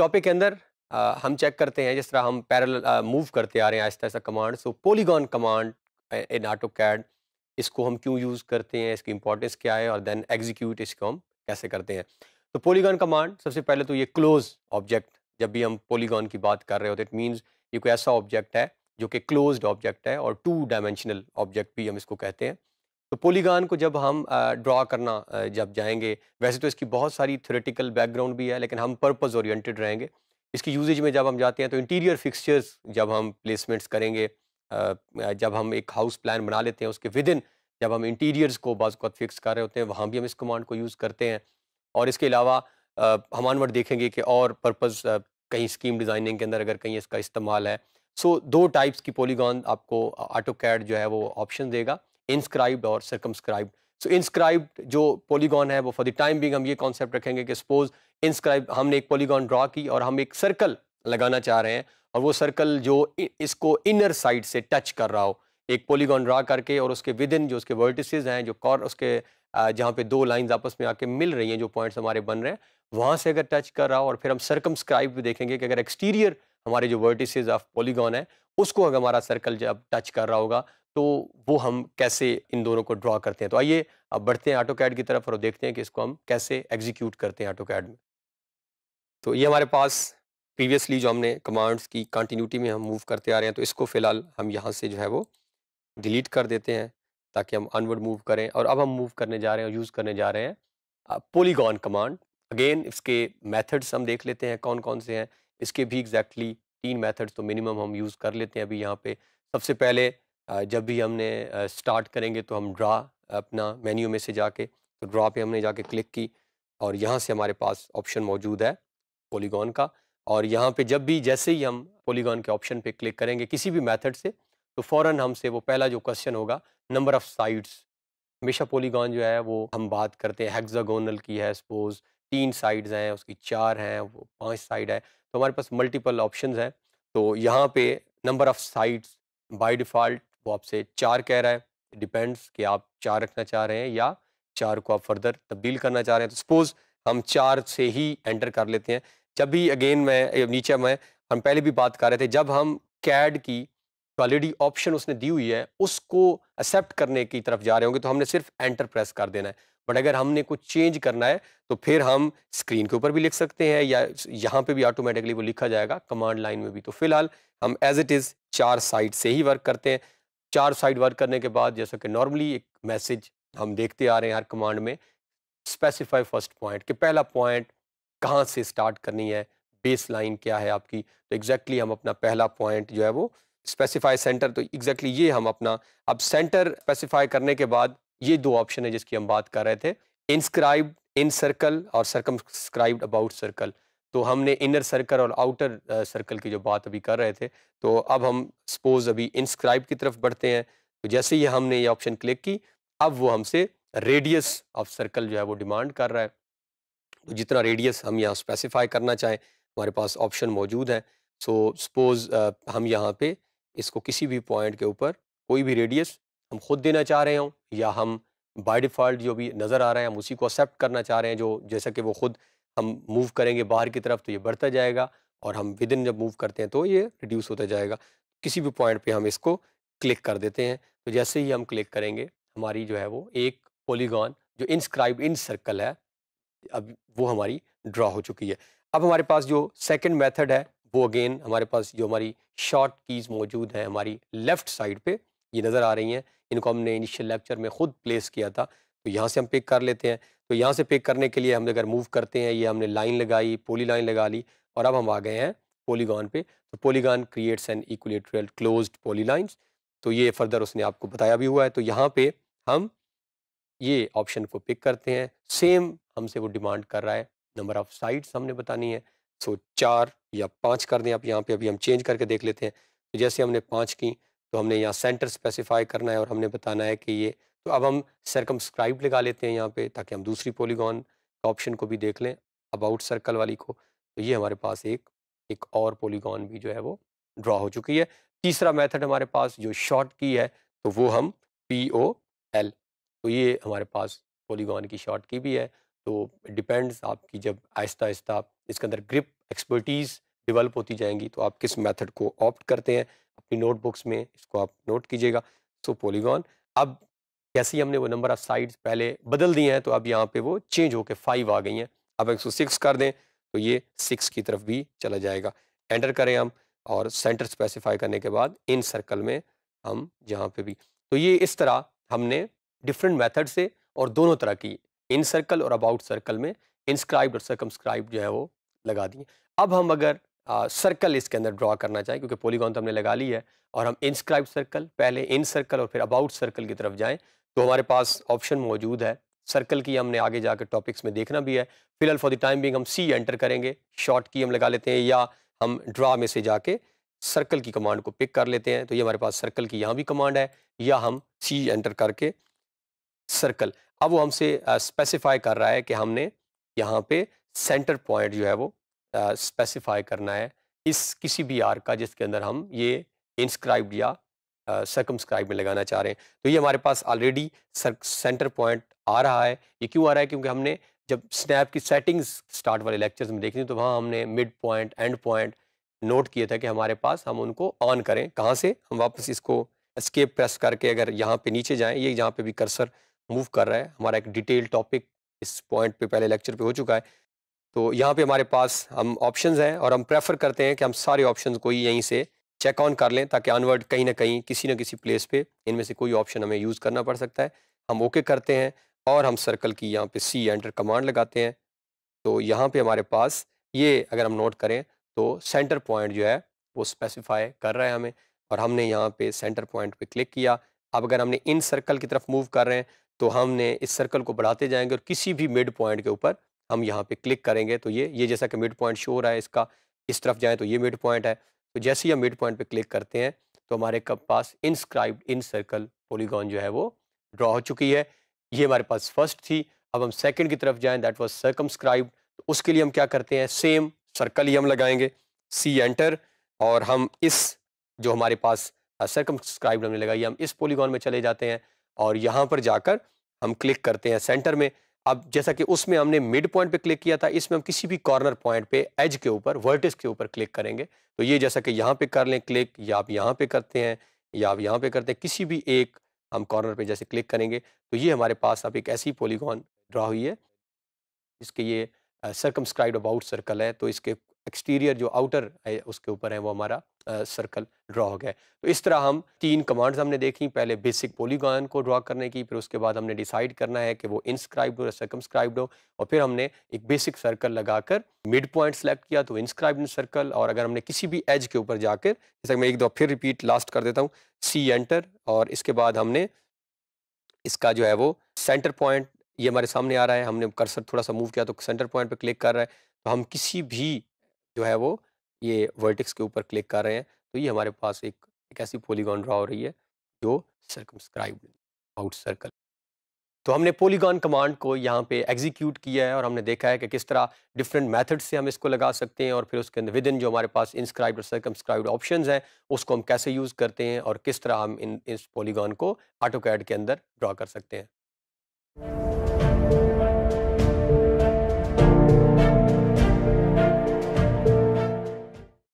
topic के अंदर आ, हम चेक करते हैं जिस तरह हम पैरल मूव करते आ रहे हैं आहिस्ता आहिस्ता command so polygon command in AutoCAD इसको हम क्यों यूज़ करते हैं इसकी इंपॉर्टेंस क्या है और देन एग्जीक्यूट इसको हम कैसे करते हैं तो पोलीगॉन कमांड सबसे पहले तो ये क्लोज ऑब्जेक्ट जब भी हम पोलीगॉन की बात कर रहे होते इट मीन्स ये कोई ऐसा ऑब्जेक्ट है जो कि क्लोज ऑब्जेक्ट है और टू डायमेंशनल ऑब्जेक्ट भी हम इसको कहते हैं तो पोलीगान को जब हम ड्रा करना जब जाएंगे वैसे तो इसकी बहुत सारी थ्योरेटिकल बैकग्राउंड भी है लेकिन हम पर्पज़ ओरिएंटेड रहेंगे इसकी यूजेज में जब हम जाते हैं तो इंटीरियर फिक्सचर्स जब हम प्लेसमेंट्स करेंगे जब हम एक हाउस प्लान बना लेते हैं उसके विद इन जब हम इंटीरियर्स को बाज़त फिक्स कर रहे होते हैं वहाँ भी हम इस कमांड को यूज़ करते हैं और इसके अलावा हम आनवर देखेंगे कि और पर्पज़ कहीं स्कीम डिज़ाइनिंग के अंदर अगर कहीं इसका इस्तेमाल है सो so, दो टाइप्स की पोलीगान आपको आटो कैड जो है वो ऑप्शन देगा इंस्क्राइब्ड और सरकमस्क्राइब्ड सो इंस्क्राइब्ड जो पॉलीगॉन है वो फॉर द टाइम बिंग हम ये कॉन्सेप्ट रखेंगे कि सपोज इंस्क्राइब हमने एक पॉलीगॉन ड्रा की और हम एक सर्कल लगाना चाह रहे हैं और वो सर्कल जो इसको इनर साइड से टच कर रहा हो एक पॉलीगॉन ड्रा करके और उसके विद इन जो उसके वर्टिसज हैं जो कॉर उसके जहाँ पे दो लाइंस आपस में आके मिल रही हैं जो पॉइंट्स हमारे बन रहे हैं वहाँ से अगर टच कर रहा हो और फिर हम सरकमस्क्राइब भी देखेंगे कि अगर एक्सटीरियर हमारे जो वर्टिसज ऑफ पॉलीगॉन है उसको अगर हमारा सर्कल जब टच कर रहा होगा तो वो हम कैसे इन दोनों को ड्रॉ करते हैं तो आइए अब बढ़ते हैं ऑटो कैड की तरफ और देखते हैं कि इसको हम कैसे एग्जीक्यूट करते हैं ऑटो कैड में तो ये हमारे पास प्रीवियसली जो हमने कमांड्स की कंटिन्यूटी में हम मूव करते आ रहे हैं तो इसको फ़िलहाल हम यहाँ से जो है वो डिलीट कर देते हैं ताकि हम अनवर्ड मूव करें और अब हम मूव करने जा रहे हैं यूज़ करने जा रहे हैं पोलीगॉन कमांड अगेन इसके मैथड्स हम देख लेते हैं कौन कौन से हैं इसके भी एग्जैक्टली exactly तीन मैथड्स तो मिनिमम हम यूज़ कर लेते हैं अभी यहाँ पर सबसे पहले जब भी हमने स्टार्ट करेंगे तो हम ड्रा अपना मेन्यू में से जाके तो ड्रा पे हमने जाके क्लिक की और यहाँ से हमारे पास ऑप्शन मौजूद है पोलीगॉन का और यहाँ पे जब भी जैसे ही हम पोलीगॉन के ऑप्शन पे क्लिक करेंगे किसी भी मेथड से तो फ़ौर हमसे वो पहला जो क्वेश्चन होगा नंबर ऑफ़ साइड्स हमेशा पोलीगॉन जो है वो हम बात करते हैं हेक्सागोनल की है सपोज़ तीन साइड्स हैं उसकी चार हैं वो पांच साइड है तो हमारे पास मल्टीपल ऑप्शन हैं तो यहाँ पे number of sides by default वो आपसे चार कह रहा है डिपेंड्स कि आप चार रखना चाह रहे हैं या चार को आप फर्दर तब्दील करना चाह रहे हैं तो सपोज हम चार से ही एंटर कर लेते हैं जब भी अगेन मैं नीचे मैं हम पहले भी बात कर रहे थे जब हम कैड की क्वालिटी ऑप्शन उसने दी हुई है उसको एक्सेप्ट करने की तरफ जा रहे होंगे तो हमने सिर्फ एंटर प्रेस कर देना है बट अगर हमने कुछ चेंज करना है तो फिर हम स्क्रीन के ऊपर भी लिख सकते हैं या यहाँ पे भी ऑटोमेटिकली वो लिखा जाएगा कमांड लाइन में भी तो फिलहाल हम एज इट इज़ चार साइड से ही वर्क करते हैं चार साइड वर्क करने के बाद जैसा कि नॉर्मली एक मैसेज हम देखते आ रहे हैं हर कमांड में स्पेसिफाई फर्स्ट पॉइंट कि पहला पॉइंट कहाँ से स्टार्ट करनी है बेस लाइन क्या है आपकी तो एग्जैक्टली exactly हम अपना पहला पॉइंट जो है वो स्पेसिफाई सेंटर तो एग्जैक्टली exactly ये हम अपना अब सेंटर स्पेसिफाई करने के बाद ये दो ऑप्शन है जिसकी हम बात कर रहे थे इंस्क्राइब इन सर्कल और सरकम अबाउट सर्कल तो हमने इनर सर्कल और आउटर सर्कल की जो बात अभी कर रहे थे तो अब हम सपोज अभी इंस्क्राइब की तरफ बढ़ते हैं तो जैसे ही हमने ये ऑप्शन क्लिक की अब वो हमसे रेडियस ऑफ सर्कल जो है वो डिमांड कर रहा है तो जितना रेडियस हम यहाँ स्पेसिफाई करना चाहें हमारे पास ऑप्शन मौजूद है सो सपोज हम यहाँ पे इसको किसी भी पॉइंट के ऊपर कोई भी रेडियस हम खुद देना चाह रहे हों या हम बाय डिफ़ॉल्ट जो भी नज़र आ रहा है हम उसी को एक्सेप्ट करना चाह रहे हैं जो जैसा कि वो खुद हम मूव करेंगे बाहर की तरफ तो ये बढ़ता जाएगा और हम विद इन जब मूव करते हैं तो ये रिड्यूस होता जाएगा किसी भी पॉइंट पे हम इसको क्लिक कर देते हैं तो जैसे ही हम क्लिक करेंगे हमारी जो है वो एक पोलीगॉन जो इंस्क्राइब इन सर्कल है अब वो हमारी ड्रा हो चुकी है अब हमारे पास जो सेकेंड मैथड है वो अगेन हमारे पास जो हमारी शॉर्ट कीज़ मौजूद हैं हमारी लेफ़्ट साइड पर ये नज़र आ रही हैं इनको हमने इनिशियल लेक्चर में ख़ुद प्लेस किया था तो यहाँ से हम पिक कर लेते हैं तो यहाँ से पिक करने के लिए हम अगर मूव करते हैं ये हमने लाइन लगाई पोली लाइन लगा ली और अब हम आ गए हैं पोलीगॉन पे तो polygon creates an equilateral closed polylines तो ये फर्दर उसने आपको बताया भी हुआ है तो यहाँ पे हम ये ऑप्शन को पिक करते हैं सेम हमसे वो डिमांड कर रहा है नंबर ऑफ साइड्स हमने बतानी है सो चार या पाँच कर दें आप यहाँ पे अभी हम चेंज करके देख लेते हैं तो जैसे हमने पाँच की तो हमने यहाँ सेंटर स्पेसिफाई करना है और हमने बताना है कि ये तो अब हम सरकमस्क्राइब लगा लेते हैं यहाँ पे ताकि हम दूसरी पॉलीगॉन ऑप्शन को भी देख लें अबाउट सर्कल वाली को तो ये हमारे पास एक एक और पॉलीगॉन भी जो है वो ड्रा हो चुकी है तीसरा मेथड हमारे पास जो शॉर्ट की है तो वो हम पी ओ एल तो ये हमारे पास पॉलीगॉन की शॉर्ट की भी है तो डिपेंड्स आपकी जब आहिस्ता आहिस्ता इसके अंदर ग्रिप एक्सपर्टीज़ डिवेल्प होती जाएंगी तो आप किस मेथड को ऑप्ट करते हैं अपनी नोटबुक्स में इसको आप नोट कीजिएगा सो पॉलीगॉन अब जैसे ही हमने वो नंबर ऑफ साइड्स पहले बदल दिए हैं तो अब यहाँ पे वो चेंज होकर फाइव आ गई हैं अब एक सौ सिक्स कर दें तो ये सिक्स की तरफ भी चला जाएगा एंटर करें हम और सेंटर स्पेसिफाई करने के बाद इन सर्कल में हम जहाँ पे भी तो ये इस तरह हमने डिफरेंट मेथड से और दोनों तरह की इन सर्कल और अबाउट सर्कल में इंस्क्राइब्ड और सर्कमस्क्राइब जो है वो लगा दिए अब हम अगर सर्कल इसके अंदर ड्रॉ करना चाहें क्योंकि पोलीगॉन तो हमने लगा ली है और हम इंस्क्राइब सर्कल पहले इन सर्कल और फिर अबाउट सर्कल की तरफ जाएं तो हमारे पास ऑप्शन मौजूद है सर्कल की हमने आगे जाकर टॉपिक्स में देखना भी है फिलहाल फॉर द टाइम बिंग हम सी एंटर करेंगे शॉर्ट की हम लगा लेते हैं या हम ड्रा में से जाके सर्कल की कमांड को पिक कर लेते हैं तो ये हमारे पास सर्कल की यहाँ भी कमांड है या हम सी एंटर करके सर्कल अब वो हमसे स्पेसिफाई कर रहा है कि हमने यहाँ पे सेंटर पॉइंट जो है वो स्पेसिफाई करना है इस किसी भी आर का जिसके अंदर हम ये इंस्क्राइब्ड या सर्कमस्क्राइब में लगाना चाह रहे हैं तो ये हमारे पास ऑलरेडी सेंटर पॉइंट आ रहा है ये क्यों आ रहा है क्योंकि हमने जब स्नैप की सेटिंग्स स्टार्ट वाले लेक्चर्स में देखी तो वहाँ हमने mid point end point note किए थे कि हमारे पास हम उनको ऑन करें कहाँ से हम वापस इसको स्केप प्रेस करके अगर यहाँ पे नीचे जाएं ये यहाँ पे भी कर्सर मूव कर रहा है हमारा एक डिटेल टॉपिक इस पॉइंट पे पहले लेक्चर पे हो चुका है तो यहाँ पे हमारे पास हम ऑप्शंस हैं और हम प्रेफर करते हैं कि हम सारे ऑप्शंस को ही यहीं से चेक ऑन कर लें ताकि अनवर्ड कहीं ना कहीं किसी ना किसी प्लेस पे इनमें से कोई ऑप्शन हमें यूज़ करना पड़ सकता है हम ओके करते हैं और हम सर्कल की यहाँ पे सी एंटर कमांड लगाते हैं तो यहाँ पे हमारे पास ये अगर हम नोट करें तो सेंटर पॉइंट जो है वो स्पेसिफाई कर रहा है हमें और हमने यहाँ पर सेंटर पॉइंट पर क्लिक किया अब अगर हमने इन सर्कल की तरफ मूव कर रहे हैं तो हमने इस सर्कल को बढ़ाते जाएंगे और किसी भी मिड पॉइंट के ऊपर हम यहाँ पे क्लिक करेंगे तो ये ये जैसा कि मिड पॉइंट शो हो रहा है इसका इस तरफ जाएँ तो ये मिड पॉइंट है तो जैसे ही हम मिड पॉइंट पे क्लिक करते हैं तो हमारे कप पास इंस्क्राइब्ड इन सर्कल पोलीगॉन जो है वो ड्रॉ हो चुकी है ये हमारे पास फर्स्ट थी अब हम सेकेंड की तरफ जाएं दैट वॉज सर्कमस्क्राइब तो उसके लिए हम क्या करते हैं सेम सर्कल ही हम लगाएंगे सी एंटर और हम इस जो हमारे पास सर्कमस्क्राइब हमने लगाई हम इस पोलीगॉन में चले जाते हैं और यहाँ पर जाकर हम क्लिक करते हैं सेंटर में अब जैसा कि उसमें हमने मिड पॉइंट पे क्लिक किया था इसमें हम किसी भी कॉर्नर पॉइंट पे एज के ऊपर वर्टिस के ऊपर क्लिक करेंगे तो ये जैसा कि यहाँ पे कर लें क्लिक या आप यहाँ पे करते हैं या आप यहाँ पे करते हैं किसी भी एक हम कॉर्नर पे जैसे क्लिक करेंगे तो ये हमारे पास अब एक ऐसी पोलीगॉन ड्रा हुई है इसके ये सर्कमस्क्राइब अबाउट सर्कल है तो इसके एक्सटीरियर जो आउटर है उसके ऊपर है वो हमारा सर्कल ड्रा हो गया तो इस तरह हम तीन कमांड्स हमने देखी पहले बेसिक पोलीगॉन को ड्रा करने की फिर उसके बाद हमने डिसाइड करना है कि वो इंस्क्राइब हो या सर्कमस्क्राइब हो और फिर हमने एक बेसिक सर्कल लगाकर मिड पॉइंट सेलेक्ट किया तो इंस्क्राइब्ड सर्कल और अगर हमने किसी भी एज के ऊपर जाकर जैसे मैं एक दो फिर रिपीट लास्ट कर देता हूँ सी एंटर और इसके बाद हमने इसका जो है वो सेंटर पॉइंट ये हमारे सामने आ रहा है हमने कर्सर थोड़ा सा मूव किया तो सेंटर पॉइंट पर क्लिक कर रहा है तो हम किसी भी जो है वो ये वर्टिक्स के ऊपर क्लिक कर रहे हैं तो ये हमारे पास एक एक ऐसी पोलीगॉन ड्रा हो रही है जो सर्कमस्क्राइब्ड आउट सर्कल तो हमने पोलीगॉन कमांड को यहाँ पे एग्जीक्यूट किया है और हमने देखा है कि किस तरह डिफरेंट मेथड से हम इसको लगा सकते हैं और फिर उसके अंदर विद इन जो हमारे पास इंस्क्राइब्ड और सर्कमस्क्राइब्ड ऑप्शन हैं उसको हम कैसे यूज़ करते हैं और किस तरह हम इन इस पोलीगॉन को ऑटो कैड के अंदर ड्रा कर सकते हैं